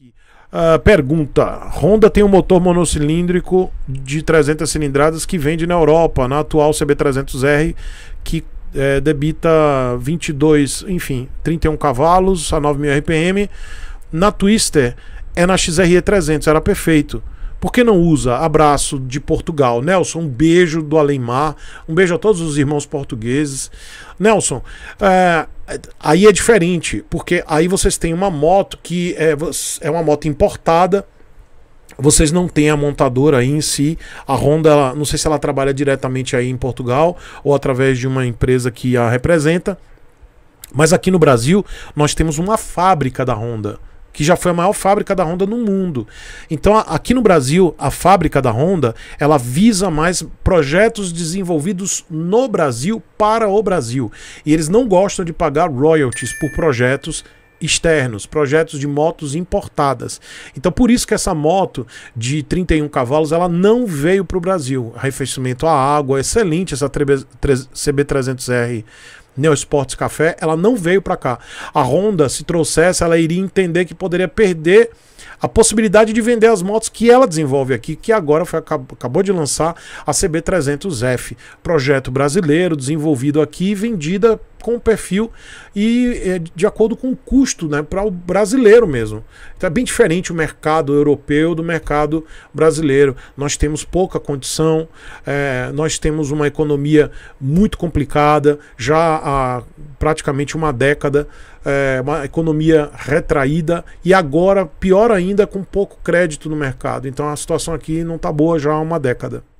Uh, pergunta: Honda tem um motor monocilíndrico de 300 cilindradas que vende na Europa, na atual CB300R, que é, debita 22, enfim, 31 cavalos a 9.000 RPM. Na Twister é na XRE300, era perfeito. Por que não usa? Abraço de Portugal. Nelson, um beijo do Além Um beijo a todos os irmãos portugueses. Nelson, é, aí é diferente, porque aí vocês têm uma moto que é, é uma moto importada. Vocês não têm a montadora aí em si. A Honda, ela, não sei se ela trabalha diretamente aí em Portugal ou através de uma empresa que a representa. Mas aqui no Brasil, nós temos uma fábrica da Honda que já foi a maior fábrica da Honda no mundo. Então, a, aqui no Brasil, a fábrica da Honda, ela visa mais projetos desenvolvidos no Brasil para o Brasil. E eles não gostam de pagar royalties por projetos externos, projetos de motos importadas. Então por isso que essa moto de 31 cavalos ela não veio para o Brasil. Arrefecimento à água, excelente essa CB300R Neosports Café, ela não veio para cá. A Honda, se trouxesse, ela iria entender que poderia perder a possibilidade de vender as motos que ela desenvolve aqui, que agora foi, acabou de lançar a CB300F, projeto brasileiro desenvolvido aqui e vendida com perfil e eh, de acordo com o custo né, para o brasileiro mesmo. Então é bem diferente o mercado europeu do mercado brasileiro. Nós temos pouca condição, é, nós temos uma economia muito complicada, já há praticamente uma década, é, uma economia retraída e agora, pior ainda, com pouco crédito no mercado. Então a situação aqui não está boa já há uma década.